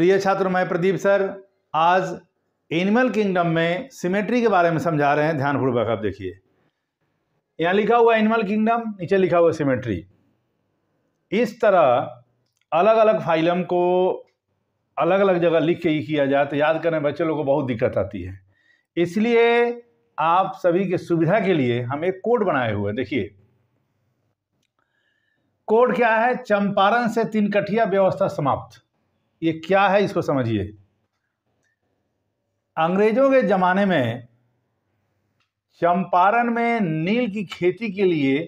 प्रिय छात्र मैं प्रदीप सर आज एनिमल किंगडम में सिमेट्री के बारे में समझा रहे हैं ध्यानपूर्वक आप देखिए यहाँ लिखा हुआ एनिमल किंगडम नीचे लिखा हुआ सिमेट्री इस तरह अलग अलग फाइलम को अलग अलग जगह लिख के ही किया जाए तो याद करने बच्चे लोगों को बहुत दिक्कत आती है इसलिए आप सभी के सुविधा के लिए हम एक कोड बनाए हुए देखिए कोड क्या है चंपारण से तीन कठिया व्यवस्था समाप्त ये क्या है इसको समझिए अंग्रेजों के ज़माने में चंपारण में नील की खेती के लिए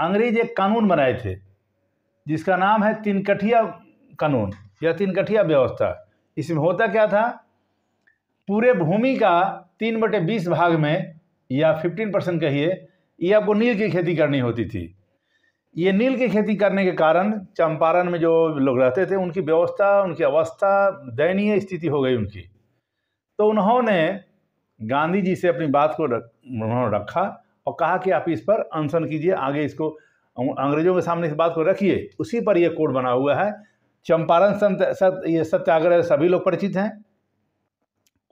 अंग्रेज एक कानून बनाए थे जिसका नाम है तिनकठिया कानून या तिनकठिया व्यवस्था इसमें होता क्या था पूरे भूमि का तीन बटे बीस भाग में या फिफ्टीन परसेंट कहिए ये आपको नील की खेती करनी होती थी ये नील की खेती करने के कारण चंपारण में जो लोग रहते थे उनकी व्यवस्था उनकी अवस्था दयनीय स्थिति हो गई उनकी तो उन्होंने गांधी जी से अपनी बात को रख उन्होंने रखा और कहा कि आप इस पर अनशन कीजिए आगे इसको अंग्रेजों के सामने इस बात को रखिए उसी पर यह कोड बना हुआ है चंपारण संत सत ये सत्याग्रह सभी लोग परिचित हैं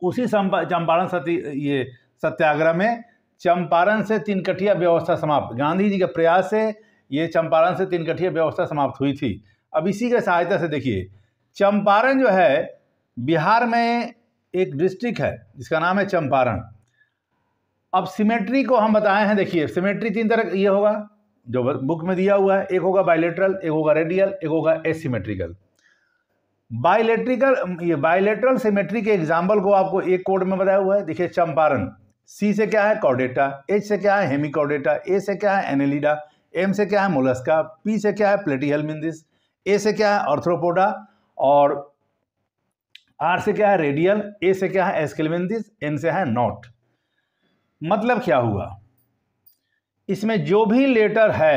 उसी चंपारण सती ये सत्याग्रह में चंपारण से तीनकटिया व्यवस्था समाप्त गांधी जी के प्रयास से ये चंपारण से तीन कठीय व्यवस्था समाप्त हुई थी अब इसी के सहायता से देखिए चंपारण जो है बिहार में एक डिस्ट्रिक्ट है जिसका नाम है चंपारण अब सिमेट्री को हम बताए हैं देखिए सिमेट्री तीन तरह ये होगा जो बुक में दिया हुआ है एक होगा बायोलेट्रल एक होगा रेडियल एक होगा एसिमेट्रिकल बायोलेट्रिकल ये बायोलेट्रल सिमेट्री के एग्जाम्पल को आपको एक कोड में बताया हुआ है देखिए चंपारण सी से क्या है कॉर्डेटा एच से क्या है हेमिकॉर्डेटा ए से क्या है एनेलिडा एम से क्या है मोलस्का पी से क्या है प्लेटिहल मिंदिस ए से क्या है ऑर्थ्रोपोडा और आर से क्या है रेडियल ए से क्या है एस्केलमिंदिस एन से है नॉट मतलब क्या हुआ इसमें जो भी लेटर है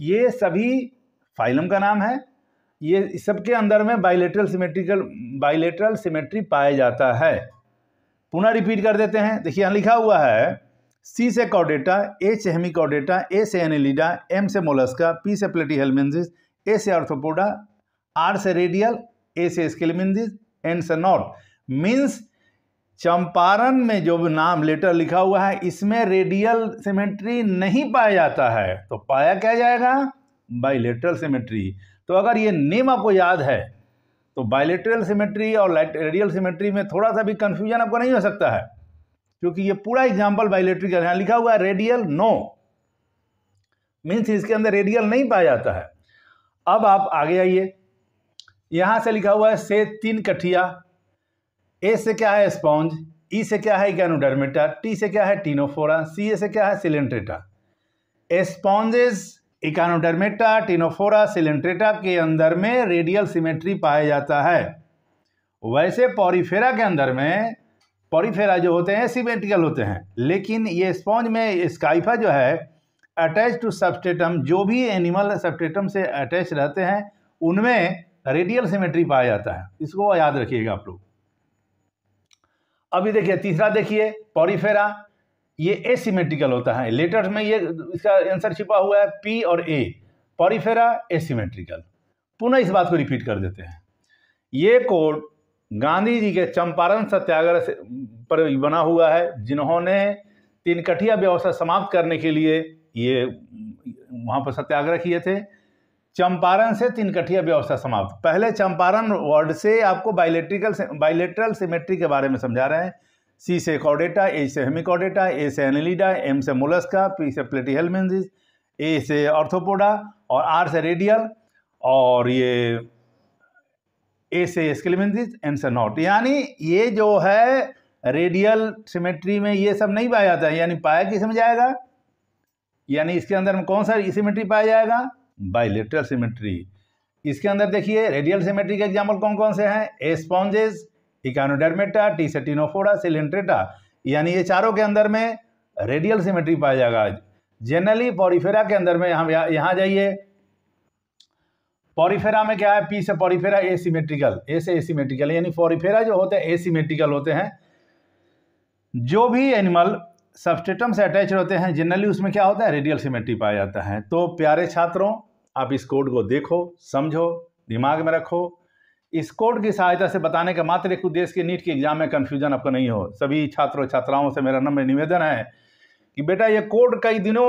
ये सभी फाइलम का नाम है ये सबके अंदर में बाइलेटरल सिमेट्रिकल बाइलेटरल सिमेट्री पाया जाता है पुनः रिपीट कर देते हैं देखिए यहाँ लिखा हुआ है सी से कॉडेटा ए से हेमिकॉडेटा ए से एनिलीडा एम से मोलस्का पी से प्लेटी हेलमेंजिस ए से आर्थोपोडा आर से रेडियल ए से स्केलमेंजिस एन से नॉट मीन्स चंपारण में जो भी नाम लेटर लिखा हुआ है इसमें रेडियल सिमेट्री नहीं पाया जाता है तो पाया क्या जाएगा बाइलेटरल सिमेट्री तो अगर ये नेम आपको याद है तो बाइलेटरल सिमेट्री और रेडियल सिमेट्री में थोड़ा सा भी कन्फ्यूजन आपको नहीं हो सकता है क्योंकि ये पूरा एग्जाम्पल बायोलेट्रिकल यहाँ लिखा हुआ है रेडियल नो मीन्स इसके अंदर रेडियल नहीं पाया जाता है अब आप आगे आइए यहां से लिखा हुआ है से तीन कठिया ए से क्या है स्पॉन्ज ई e से क्या है गैनोडर्मेटा टी से क्या है टीनोफोरा सी ए से क्या है coelenterata sponges echinodermata ctenophora coelenterata के अंदर में रेडियल सिमेट्री पाया जाता है वैसे पॉरीफेरा के अंदर में पॉरीफेरा जो होते हैं सीमेंटिकल होते हैं लेकिन ये स्पॉन्ज में स्काइफा जो है अटैच टू सबस्टेटम जो भी एनिमल सबस्टेटम से अटैच रहते हैं उनमें रेडियल सिमेट्री पाया जाता है इसको याद रखिएगा आप लोग अभी देखिए तीसरा देखिए पॉरीफेरा ये एसिमेट्रिकल होता है लेटर में ये इसका आंसर छिपा हुआ है पी और ए पॉरीफेरा एसिमेट्रिकल पुनः इस बात को रिपीट कर देते हैं ये कोड गांधी जी के चंपारण सत्याग्रह से पर बना हुआ है जिन्होंने कठिया व्यवस्था समाप्त करने के लिए ये वहाँ पर सत्याग्रह किए थे चंपारण से कठिया व्यवस्था समाप्त पहले चंपारण वर्ड से आपको बायोलेट्रिकल से, बायोलेट्रल सिमेट्री के बारे में समझा रहे हैं सी से कॉडेटा ए से हेमिकॉडेटा ए से एनिलीडा एम से मोलस्का पी से प्लेटिहेलमेंजिस ए से ऑर्थोपोडा और आर से रेडियल और ये ए से स्केलिमेंथिस एन से नॉट यानी ये जो है रेडियल सिमेट्री में ये सब नहीं पाया जाता है यानी पाया किस में जाएगा यानी इसके अंदर में कौन सा e सिमेट्री पाया जाएगा बाइलेट्रल सिमेट्री इसके अंदर देखिए रेडियल सिमेट्री के एग्जाम्पल कौन कौन से हैं एस्पॉन्जेस इकानोडर्मेटा सेटिनोफोडा सिलेंट्रेटा यानी ये चारों के अंदर में रेडियल सिमेट्री पाया जाएगा जनरली पॉरीफेरा के अंदर में हम यहाँ जाइए पॉरीफेरा में क्या है पी से पॉरीफेरा सीमेट्रिकल ए से एसीमेट्रिकल यानी पॉरीफेरा जो होते हैं एसीमेट्रिकल होते हैं जो भी एनिमल सबस्टेटम से अटैच होते हैं जनरली उसमें क्या होता है रेडियल सीमेट्री पाया जाता है तो प्यारे छात्रों आप इस कोड को देखो समझो दिमाग में रखो इस कोड की सहायता से बताने का मात्र एक उद्देश्य के नीट के एग्जाम में कन्फ्यूजन आपको नहीं हो सभी छात्रों छात्राओं से मेरा नम्र निवेदन है कि बेटा ये कोड कई दिनों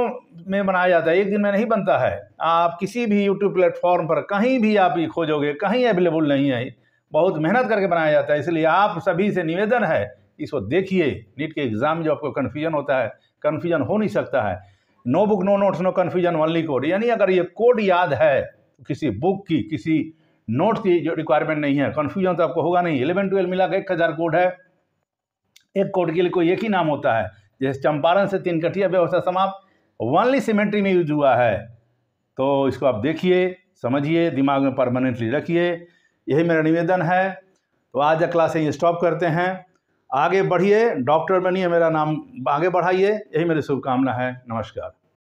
में बनाया जाता है एक दिन में नहीं बनता है आप किसी भी यूट्यूब प्लेटफॉर्म पर कहीं भी आप ये खोजोगे कहीं अवेलेबल नहीं है बहुत मेहनत करके बनाया जाता है इसलिए आप सभी से निवेदन है इसको देखिए नीट के एग्ज़ाम में जो आपको कन्फ्यूजन होता है कन्फ्यूजन हो नहीं सकता है no book no notes no confusion only code यानी अगर ये कोड याद है किसी बुक की किसी नोट की जो रिक्वायरमेंट नहीं है कन्फ्यूजन तो आपको होगा नहीं इलेवन ट्वेल्व मिला के एक हज़ार कोड है एक कोड के लिए कोई एक ही नाम होता है जैसे चंपारण से तीनकटिया व्यवस्था समाप्त वनली सीमेंट्री में यूज हुआ है तो इसको आप देखिए समझिए दिमाग में परमानेंटली रखिए यही मेरा निवेदन है तो आज का क्लास यहीं स्टॉप करते हैं आगे बढ़िए डॉक्टर बनिए मेरा नाम आगे बढ़ाइए यही मेरी शुभकामना है नमस्कार